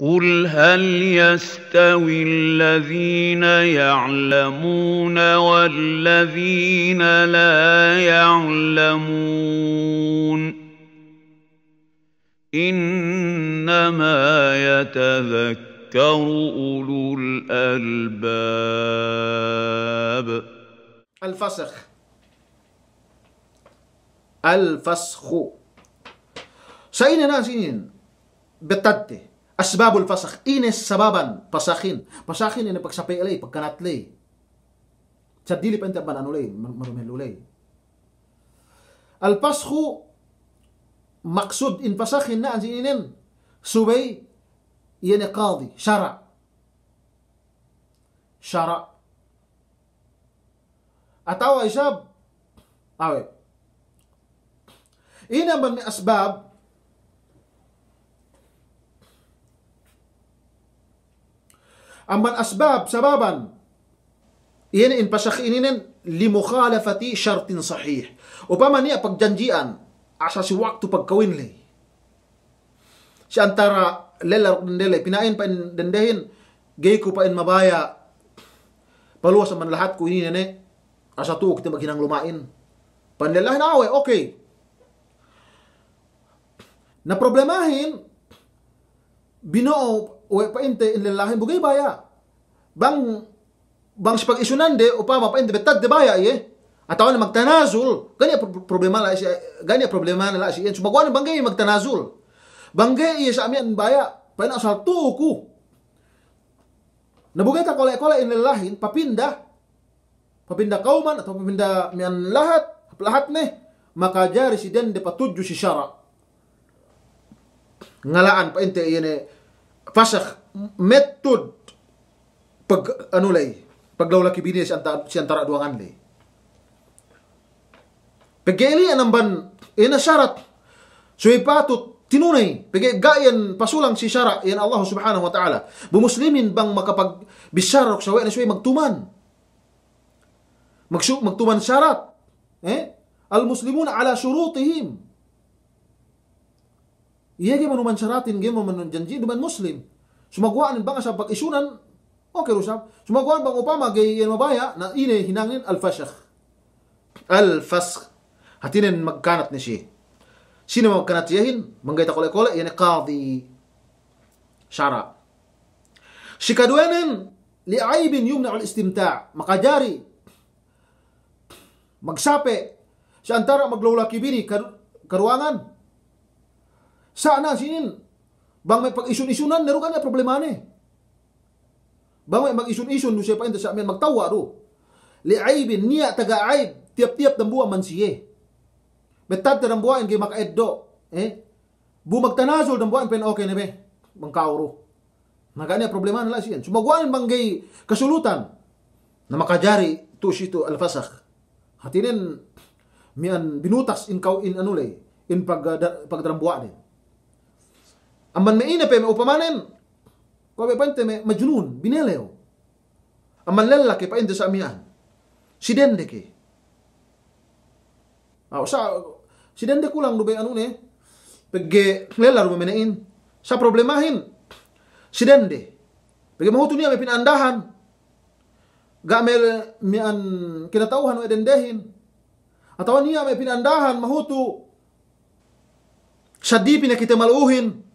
قل هل يستوي الذين يعلمون والذين لا يعلمون انما يتذكر اولو الالباب الفسخ الفسخ سيدنا سيدنا بالتدي Asbabul fasak. Ines sababan. Pasakin. Pasakin ini pagsapay alay. Pagkanatli. Sa dili pa intaban anulay. Marumilulay. Alpasku maksud in pasakin na ang sininin. Subay iyan qadi. Shara. Shara. Atawa isab. Awe. Ina man may asbab Amman asbab sababan. Iyan in pasakininen limukhalafati syartin sahih. Upama niya pagjanjian asa si waktu pagkawin li. Si antara lelar dendele pinain pa dendehin gay ko pa in mabaya paluwas man lahat ko ini nene eh. asa tuok ti maghinang lumain. Panlalahin awe okay. Na problemahin binoo uwe pa inte in bugay baya bang bang pag isunande upama pa inte betad de baya ye atau na magtanazul gani problema la si gani problema la si magwan subaguan banggay magtanazul banggay iya sa amin baya pa asal tuku nabugay ka kole-kole in lillahi papinda. Papinda kauman atau papinda mian lahat lahat ne, maka jari si den de patuju si syara ngalaan pa inte ne. fasakh method pag ano lay paglawla kibini si anta si antara duangan lay pageli anamban ina syarat suipatut tinunay pagay gayan pasulang si syara yan Allah subhanahu wa ta'ala bumuslimin bang makapag bisyarok sa na suwi magtuman magsu magtuman syarat eh al muslimun ala syurutihim Iyagi manuman syaratin gemo manon janji duman muslim. Sumagwaan ang banga sa pag-isunan, okay rusab. Sumagwaan bang upama gay yan mabaya na ine hinangin al-fashakh. Al-fasakh. Hatinin magkanat ni siya. Sino magkanat yahin? Manggay ta kole-kole, yan Qadhi Shara. Shikaduanan li aibin yumna al-istimta. Makajari. Magsape. Sa antara maglawla bini, karuangan. Sana sini Bang may pag-isun-isunan, naro ka problema ni. Bang may mag-isun-isun, do siya pa siya may magtawa do. Liaibin niya taga-aib, tiap-tiap ng buwan man siya Metad na ng buwan, kay makaeddo. Eh? Bumagtanasol ng buwan, pen okay na be. Mangkauro. Nagani problema nila siyan. Sumagwan banggay kasulutan na makajari to si to alfasak. Hatinin mian binutas in kau in anulay in pag uh, pagdrambuan. Eh. Amman me'inepem eh, upamanen. Kwabe pante me majnun bineleo. Amman lellaki pa inde sa amian. Si ke. Aw sa si dende kulang dube anu ne. Pegge lelar memenein. Sa problemahin. Si dende. Pegge mahuto niya may pinandahan. Gamel mian kinatauhan o edendehin. Atawa niya may pinandahan mahuto. Siya di pinakitamaluhin. maluhin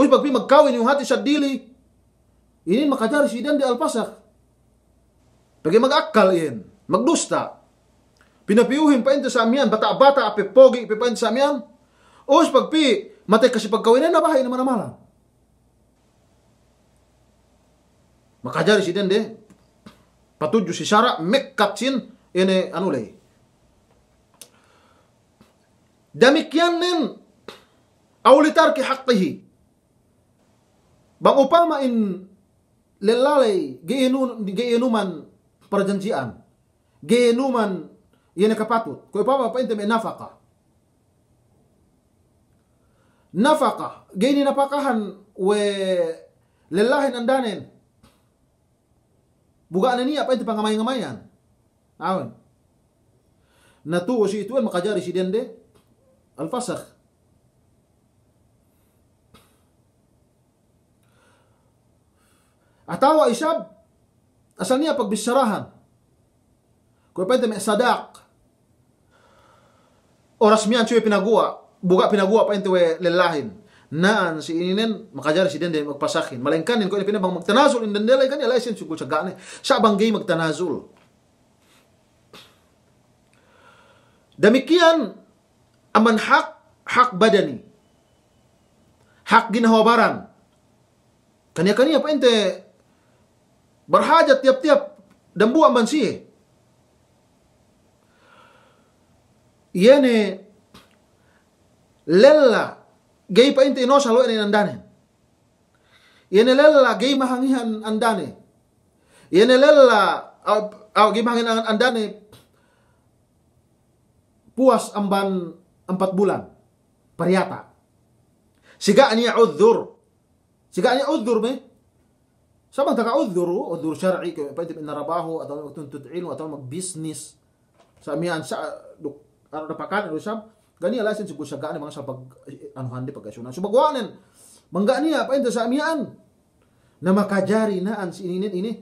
Wis bakpi makawin yung hati sadili. Ini makajari sidan di alpasak. Bagi magakal yen, magdusta. Pinapiuhin pa ito sa amyan, bata-bata, apipogi, ipipain sa amyan. Us pagpi, matay kasi pagkawinan na bahay naman amala. Makajari si dende, patudyo si Sarah, mekatsin, ini anulay. Demikian nin, aulitar ki haktihi. Bang upamain lelalay giinun giinuman perjanjian. Giinuman yang kapatut. Kau upama apa inte nafaka. Nafaka gini napakahan we lelahin andanen. Bugaan niya apa inte pangamay-ngamayan. Awan. Natuo si ituan makajari si dende al-fasakh Atawa isab, asal niya pagbisarahan. Kung pwede may sadak. Oras miyan siya pinagua, buka pinagua pa ito lelahin. Naan si ininen makajar si din magpasakin. Malengkanin ko ini pinabang magtanazul in dendelay kanya license ko siya gani. Siya banggay magtanazul. Damikian aman hak hak badani. Hak ginahawaran. Kanya-kanya pa ente Berhajat tiap-tiap dembu amban si. Yene lella gay pa inti inosa lo ene andane. Yene lella gay mahangihan andane. Yene lella au gay mahangihan andane puas amban empat bulan periata. Siga ania udzur. Siga ania udzur me. Sama dengan udhuru, udhur syar'i, apa itu rabahu atau waktu tut'il atau bisnis. Samian sa duk ada pakan rusam gani ala sin sugu sagaan mga sa pag anu handi gua Subagwanen. Mangga ni apa itu samian. Na makajari na an sininit ini.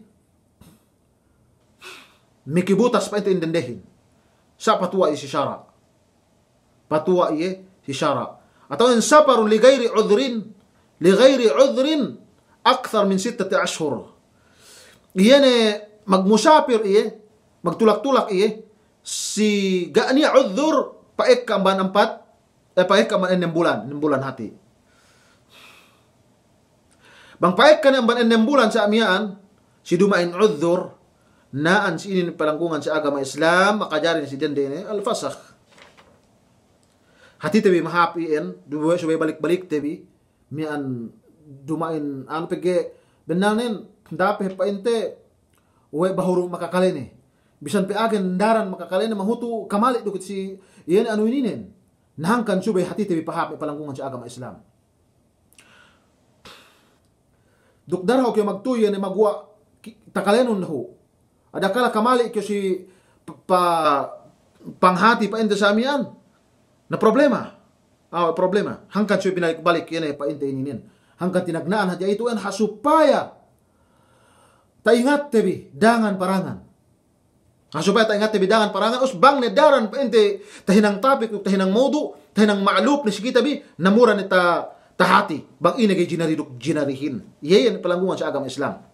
Mikibutas pa ito indendehin. Sa patua isi syara. Patua iye si syara. Atau in saparun li ghairi udhrin li ghairi udhrin أكثر من ستة أشهر يعني magmusapir iye, magtulak-tulak iye, si gani udhur paik kamban empat, eh paik kamban enam bulan, enam bulan hati. Bang paik kan emban enam bulan sa amiaan, si dumain udhur, naan si ini pelangkungan sa agama Islam, makajarin si jende ini, al-fasakh. Hati tebi en dua supaya balik-balik tebi, mian dumain ano pege benanin dape painte uwe bahuru makakalene eh. bisan pe agen daran makakalene mahutu kamali dukit si yen anu ininen nahangkan subay hati tebi pahap palangkungan sa agama Islam dukdar ho kyo magtuyan ni magwa takalenon ho adakala kamali kyo si pa panghati pa ente sa amian na problema ah problema hangkan siya balik yan eh painte ininin hanggang tinagnaan hadya ituan hasupaya taingat tebi dangan parangan. Hasupaya taingat tebi dangan parangan us bang nedaran pa ente tahinang topic ug tahinang modu tahinang maalup ni sige bi namura ni ta tahati bang inagay ginarihin. Iyayan palanggungan sa agama Islam.